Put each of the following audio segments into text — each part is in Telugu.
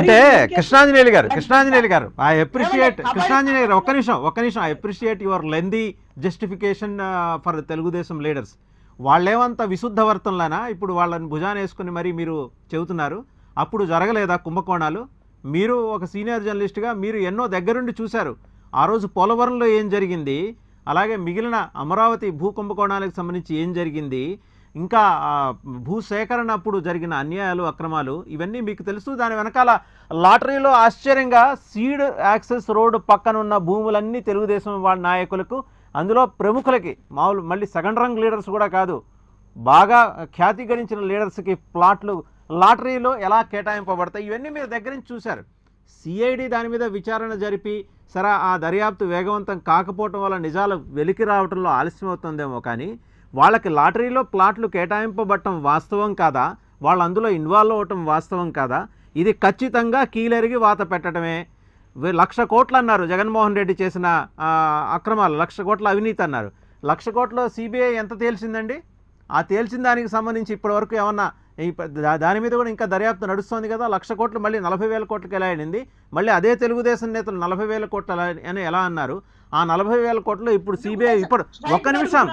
అంటే కృష్ణాంజనేయులు గారు కృష్ణాంజనేయులు గారు ఐ అప్రిషియేట్ కృష్ణాంజనేయులు గారు ఒక్క నిమిషం ఒక్క నిమిషం I appreciate your lengthy justification for Telugu Desam leaders వాళ్ళేమంత విశుద్ధ వర్తంలానా ఇప్పుడు వాళ్ళని భుజాన వేసుకుని మరి మీరు చెబుతున్నారు అప్పుడు జరగలేదా కుంభకోణాలు మీరు ఒక సీనియర్ జర్నలిస్ట్గా మీరు ఎన్నో దగ్గరుండి చూశారు ఆ రోజు పోలవరంలో ఏం జరిగింది అలాగే మిగిలిన అమరావతి భూ కుంభకోణాలకు సంబంధించి ఏం జరిగింది ఇంకా భూసేకరణ అప్పుడు జరిగిన అన్యాయాలు అక్రమాలు ఇవన్నీ మీకు తెలుసు దాని వెనకాల లాటరీలో ఆశ్చర్యంగా సీడ్ యాక్సెస్ రోడ్ ఉన్న భూములన్నీ తెలుగుదేశం వాళ్ళ నాయకులకు అందులో ప్రముఖులకి మామూలు మళ్ళీ సెకండ్ రంగ్ లీడర్స్ కూడా కాదు బాగా ఖ్యాతి గడించిన లీడర్స్కి ప్లాట్లు లాటరీలో ఎలా కేటాయింపబడతాయి ఇవన్నీ మీరు దగ్గర నుంచి చూశారు సిఐడి దాని మీద విచారణ జరిపి సరే ఆ దర్యాప్తు వేగవంతం కాకపోవటం వల్ల నిజాలు వెలికి రావడంలో ఆలస్యం అవుతుందేమో కానీ వాళ్ళకి లాటరీలో ప్లాట్లు కేటాయింపబడటం వాస్తవం కాదా వాళ్ళు అందులో ఇన్వాల్వ్ అవటం వాస్తవం కాదా ఇది ఖచ్చితంగా కీలెరిగి వాత పెట్టడమే లక్ష కోట్లు అన్నారు జగన్మోహన్ రెడ్డి చేసిన అక్రమాలు లక్ష కోట్ల అవినీతి అన్నారు లక్ష కోట్ల సిబిఐ ఎంత తేల్చిందండి ఆ తేల్చిన దానికి సంబంధించి ఇప్పటివరకు ఏమన్నా దాని మీద కూడా ఇంకా దర్యాప్తు నడుస్తోంది కదా లక్ష కోట్లు మళ్ళీ నలభై వేల కోట్లకి ఎలా అయింది మళ్ళీ అదే తెలుగుదేశం నేతలు నలభై వేల కోట్లు అని ఎలా అన్నారు ఆ నలభై వేల కోట్లు ఇప్పుడు సిబిఐ ఇప్పుడు ఒక్క నిమిషం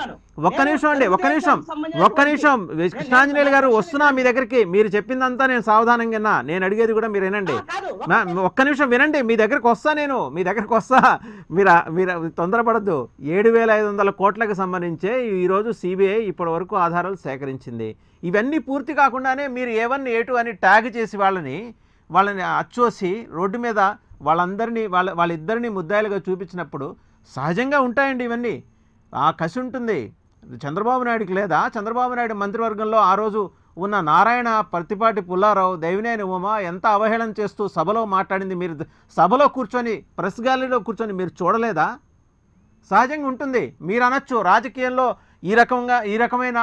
ఒక్క నిమిషం అండి ఒక్క నిమిషం ఒక్క నిమిషం కృష్ణాంజనేయులు గారు వస్తున్నా మీ దగ్గరికి మీరు చెప్పిందంతా నేను సావధానంగా విన్నా నేను అడిగేది కూడా మీరు వినండి ఒక్క నిమిషం వినండి మీ దగ్గరకు వస్తా నేను మీ దగ్గరకు వస్తా మీరు మీరు తొందరపడద్దు ఏడు వేల ఐదు వందల కోట్లకు సంబంధించే ఈరోజు సిబిఐ ఇప్పటి వరకు ఆధారాలు సేకరించింది ఇవన్నీ పూర్తి కాకుండానే మీరు ఏ వన్ ఏ టూ అని ట్యాగ్ చేసి వాళ్ళని వాళ్ళని అచ్చోసి రోడ్డు మీద వాళ్ళందరినీ వాళ్ళ వాళ్ళిద్దరినీ ముద్దాయిలుగా చూపించినప్పుడు సహజంగా ఉంటాయండి ఇవన్నీ ఆ కసి ఉంటుంది చంద్రబాబు నాయుడుకి లేదా చంద్రబాబు నాయుడు మంత్రివర్గంలో ఆ రోజు ఉన్న నారాయణ ప్రతిపాటి పుల్లారావు దేవినేని ఉమ ఎంత అవహేళన చేస్తూ సభలో మాట్లాడింది మీరు సభలో కూర్చొని ప్రెస్ గ్యాలరీలో కూర్చొని మీరు చూడలేదా సహజంగా ఉంటుంది మీరు అనొచ్చు రాజకీయంలో ఈ రకంగా ఈ రకమైన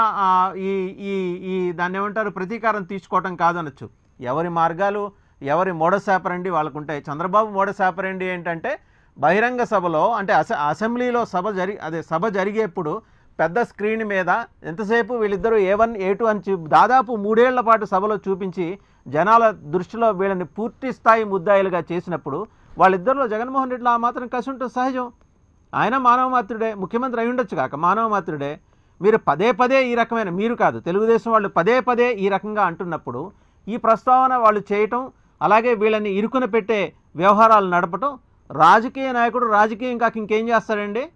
ఈ ఈ ఈ దాన్ని ఏమంటారు ప్రతీకారం తీసుకోవటం కాదనొచ్చు ఎవరి మార్గాలు ఎవరి మోడసాపరండి వాళ్ళకు ఉంటాయి చంద్రబాబు మోడసాపరండి ఏంటంటే బహిరంగ సభలో అంటే అసెంబ్లీలో సభ జరి అదే సభ జరిగేప్పుడు పెద్ద స్క్రీన్ మీద ఎంతసేపు వీళ్ళిద్దరూ ఏ వన్ ఏ టూ అని దాదాపు మూడేళ్ల పాటు సభలో చూపించి జనాల దృష్టిలో వీళ్ళని పూర్తి స్థాయి ముద్దాయిలుగా చేసినప్పుడు వాళ్ళిద్దరిలో జగన్మోహన్ రెడ్డిలో ఆ మాత్రం కసి ఉంటుంది సహజం ఆయన మానవ మాత్రుడే ముఖ్యమంత్రి అయి ఉండొచ్చు కాక మానవ మాత్రుడే మీరు పదే పదే ఈ రకమైన మీరు కాదు తెలుగుదేశం వాళ్ళు పదే పదే ఈ రకంగా అంటున్నప్పుడు ఈ ప్రస్తావన వాళ్ళు చేయటం అలాగే వీళ్ళని ఇరుకున పెట్టే వ్యవహారాలు నడపటం రాజకీయ నాయకుడు రాజకీయం కాక ఇంకేం చేస్తారండి